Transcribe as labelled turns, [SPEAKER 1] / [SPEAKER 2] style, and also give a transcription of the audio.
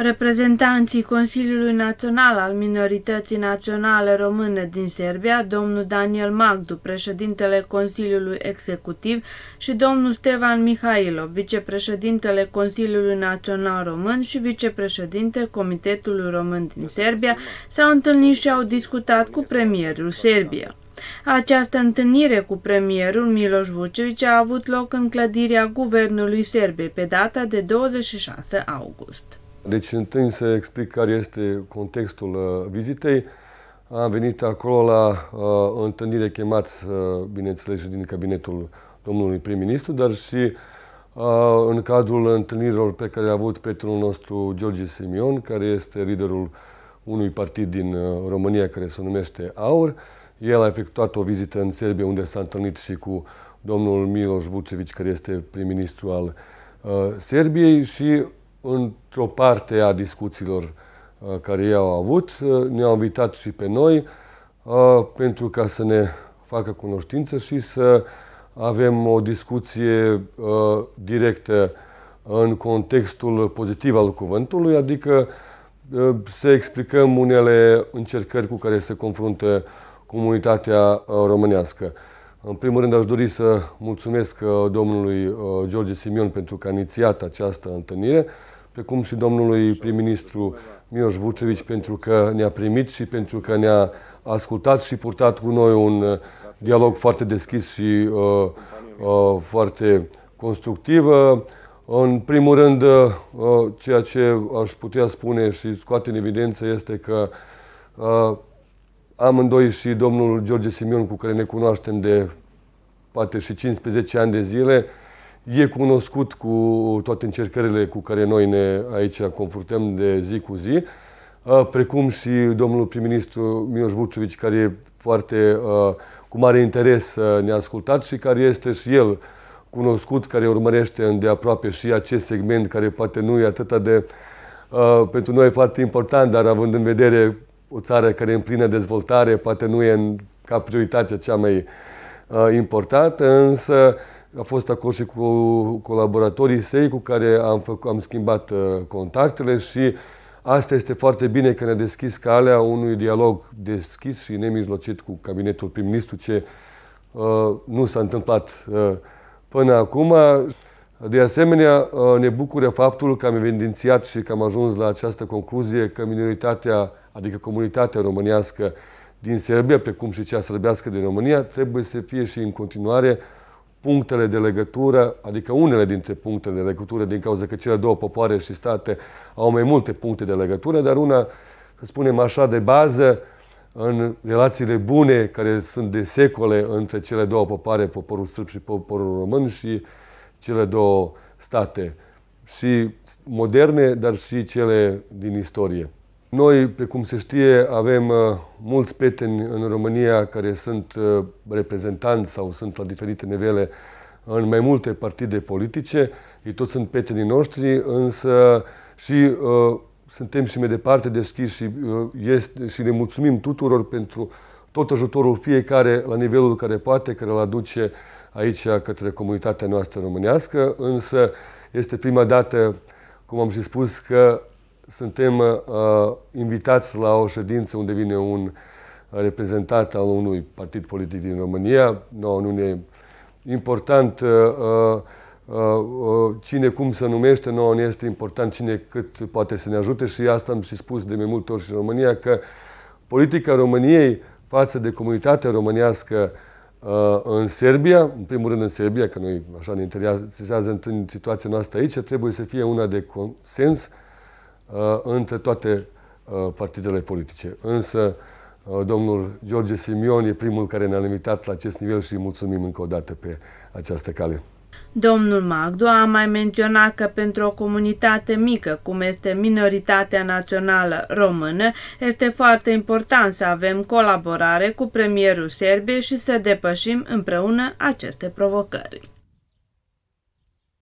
[SPEAKER 1] Reprezentanții Consiliului Național al Minorității Naționale Române din Serbia, domnul Daniel Magdu, președintele Consiliului Executiv și domnul Stevan Mihailov, vicepreședintele Consiliului Național Român și vicepreședinte Comitetului Român din Serbia, s-au întâlnit și au discutat cu premierul Serbia. Această întâlnire cu premierul Miloș Vucevic a avut loc în clădirea Guvernului Serbiei pe data de 26
[SPEAKER 2] august. Deci întâi să explic care este contextul uh, vizitei. Am venit acolo la uh, o întâlnire chemați, uh, bineînțeles, din cabinetul domnului prim-ministru, dar și uh, în cadrul întâlnirilor pe care a avut prietenul nostru George Simion, care este liderul unui partid din uh, România care se numește AUR. El a efectuat o vizită în Serbia, unde s-a întâlnit și cu domnul Miloș Vucevic, care este prim-ministru al uh, Serbiei și într-o parte a discuțiilor uh, care ei au avut. Uh, ne-au invitat și pe noi uh, pentru ca să ne facă cunoștință și să avem o discuție directă în contextul pozitiv al cuvântului, adică să explicăm unele încercări cu care se confruntă comunitatea românească. În primul rând aș dori să mulțumesc domnului George Simion pentru că a inițiat această întâlnire, precum și domnului prim-ministru Mioș Vucevici pentru că ne-a primit și pentru că ne-a ascultat și purtat cu noi un uh, dialog foarte deschis și uh, uh, foarte constructiv. Uh, în primul rând, uh, uh, ceea ce aș putea spune și scoate în evidență este că uh, amândoi și domnul George Simion, cu care ne cunoaștem de poate și 15 ani de zile, uh, E cunoscut cu toate încercările cu care noi ne aici confruntăm de zi cu zi, uh, precum și domnul prim-ministru Mioș Vucevic, care e foarte, uh, cu mare interes uh, ne-a ascultat și care este și el cunoscut, care urmărește îndeaproape și acest segment care poate nu e atât de, pentru noi foarte important, dar având în vedere o țară care e în plină dezvoltare, poate nu e în, ca prioritate cea mai importantă, însă a fost acolo și cu colaboratorii săi cu care am, făc, am schimbat uh, contactele și asta este foarte bine că ne-a deschis calea unui dialog deschis și nemijlocit cu cabinetul prim-ministru, ce uh, nu s-a întâmplat uh, până acum. De asemenea, uh, ne bucură faptul că am evidențiat și că am ajuns la această concluzie că minoritatea, adică comunitatea românească din Serbia, precum și cea sărbească din România, trebuie să fie și în continuare uh, punctele de legătură, adică unele dintre punctele de legătură, din cauza că cele două popoare și state au mai multe puncte de legătură, dar una, să spunem așa, de bază, în relațiile bune care sunt de secole între cele două popoare, poporul sârb și poporul român și cele două state, și moderne, dar și cele din istorie. Noi, precum se știe, avem uh, mulți prieteni în România care sunt uh, reprezentanți sau sunt la diferite nivele în mai multe partide politice. Ei toți sunt prietenii noștri, însă și uh, suntem și mai departe deschiși și, uh, este, și ne mulțumim tuturor pentru tot ajutorul fiecare la nivelul care poate, care îl aduce aici către comunitatea noastră românească, însă este prima dată, cum am și spus, că suntem uh, uh, invitați la o ședință unde vine un reprezentant al unui partid politic din România, nouă nu ne important uh, uh, uh, cine cum se numește, nu ne este important cine cât poate să ne ajute și asta am și spus de mai multe ori și în România că politica României față de comunitatea românească uh, în Serbia, în primul rând în Serbia, că noi așa ne interesează în situația noastră aici, trebuie să fie una de consens, Uh, între toate uh, partidele politice. Însă, uh, domnul George Simion e primul care ne-a limitat la acest nivel și îi mulțumim încă o dată pe această cale.
[SPEAKER 1] Domnul Magdu a mai menționat că pentru o comunitate mică, cum este minoritatea națională română, este foarte important să avem colaborare cu premierul Serbiei și să depășim împreună aceste provocări.